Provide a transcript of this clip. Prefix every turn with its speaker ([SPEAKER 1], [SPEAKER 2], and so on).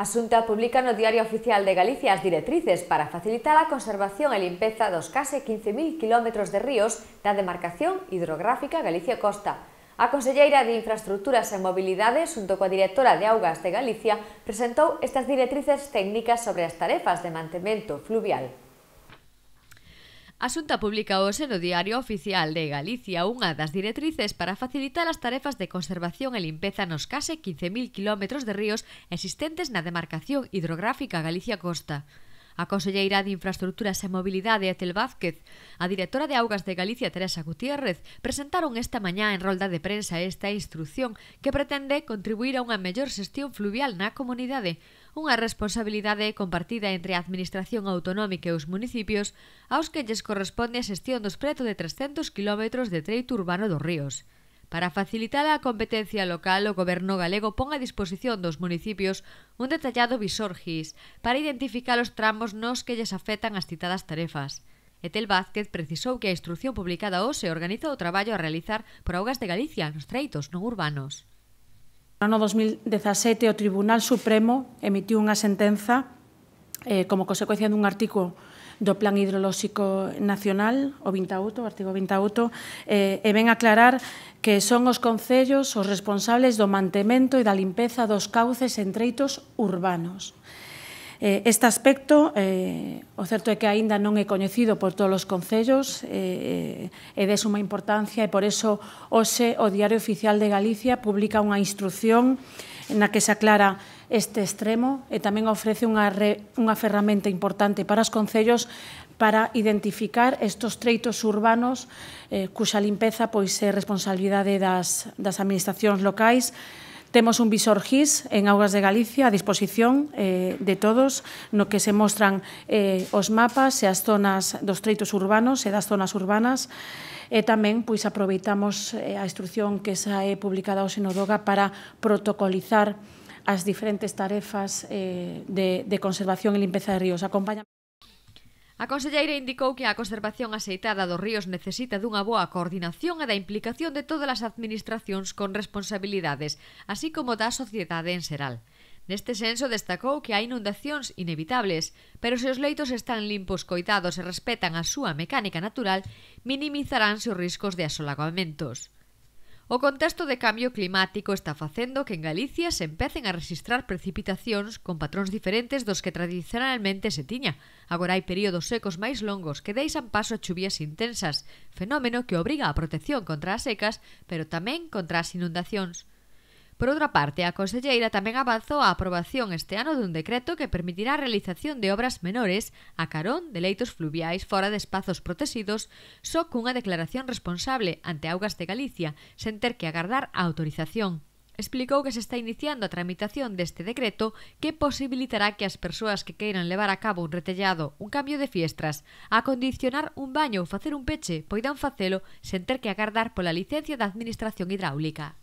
[SPEAKER 1] A Xunta publica no Diario Oficial de Galicia as directrices para facilitar a conservación e limpeza dos case 15.000 km de ríos da demarcación hidrográfica Galicia Costa. A Conselleira de Infraestructuras e Mobilidade, xunto coa Directora de Augas de Galicia, presentou estas directrices técnicas sobre as tarefas de mantemento fluvial. A Xunta publica hoxe no Diario Oficial de Galicia unha das directrices para facilitar as tarefas de conservación e limpeza nos case 15.000 km de ríos existentes na demarcación hidrográfica Galicia Costa. A conselleira de Infraestructuras e Mobilidade, Etel Vázquez, a directora de Augas de Galicia, Teresa Gutiérrez, presentaron esta mañá en rolda de prensa esta instrucción que pretende contribuir a unha mellor xestión fluvial na comunidade, unha responsabilidade compartida entre a Administración Autonómica e os municipios aos que lles corresponde a xestión dos preto de 300 km de treito urbano dos ríos. Para facilitar a competencia local, o Goberno galego pon a disposición dos municipios un detallado visor GIS para identificar os tramos nos que lles afectan as citadas tarefas. Etel Vázquez precisou que a instrucción publicada hoxe organiza o traballo a realizar por augas
[SPEAKER 2] de Galicia nos treitos non urbanos. No ano 2017, o Tribunal Supremo emitiu unha sentenza eh, como consecuencia dun artículo do Plan Hidrolóxico Nacional, o 28, o artigo 28, eh, e ven aclarar que son os concellos os responsables do mantemento e da limpeza dos cauces en treitos urbanos. Eh, este aspecto, eh, o certo é que aínda non é coñecido por todos os concellos, eh, eh é de suma importancia e por eso hoxe o Diario Oficial de Galicia publica unha instrucción na que se aclara este extremo e tamén ofrece unha, re, unha ferramenta importante para os concellos para identificar estos treitos urbanos eh, cuxa limpeza pois é responsabilidade das, das administracións locais Temos un visor GIS en Augas de Galicia a disposición eh, de todos, no que se mostran eh, os mapas e as zonas dos treitos urbanos e das zonas urbanas. E tamén pois aproveitamos eh, a instrucción que xa é publicada hoxe no DOGA para protocolizar as diferentes tarefas eh, de, de conservación e limpeza de ríos. Acompaña
[SPEAKER 1] A conselleira indicou que a conservación aceitada dos ríos necesita dunha boa coordinación e da implicación de todas as administracións con responsabilidades, así como da sociedade en xeral. Neste senso destacou que hai inundacións inevitables, pero se os leitos están limpos, coitados e respetan a súa mecánica natural, minimizaránse os riscos de asolagamentos. O contexto de cambio climático está facendo que en Galicia se empecen a registrar precipitacións con patróns diferentes dos que tradicionalmente se tiña. Agora hai períodos secos máis longos que deixan paso a chuvias intensas, fenómeno que obriga a protección contra as secas, pero tamén contra as inundacións. Por outra parte, a conselleira tamén avanzou a aprobación este ano dun decreto que permitirá a realización de obras menores a carón de leitos fluviais fora de espazos protegidos só cunha declaración responsable ante Augas de Galicia, sen ter que agardar a autorización explicou que se está iniciando a tramitación deste decreto que posibilitará que as persoas que queiran levar a cabo un retellado, un cambio de fiestras, acondicionar un baño ou facer un peche poidan facelo sen ter que agardar pola licencia da Administración Hidráulica.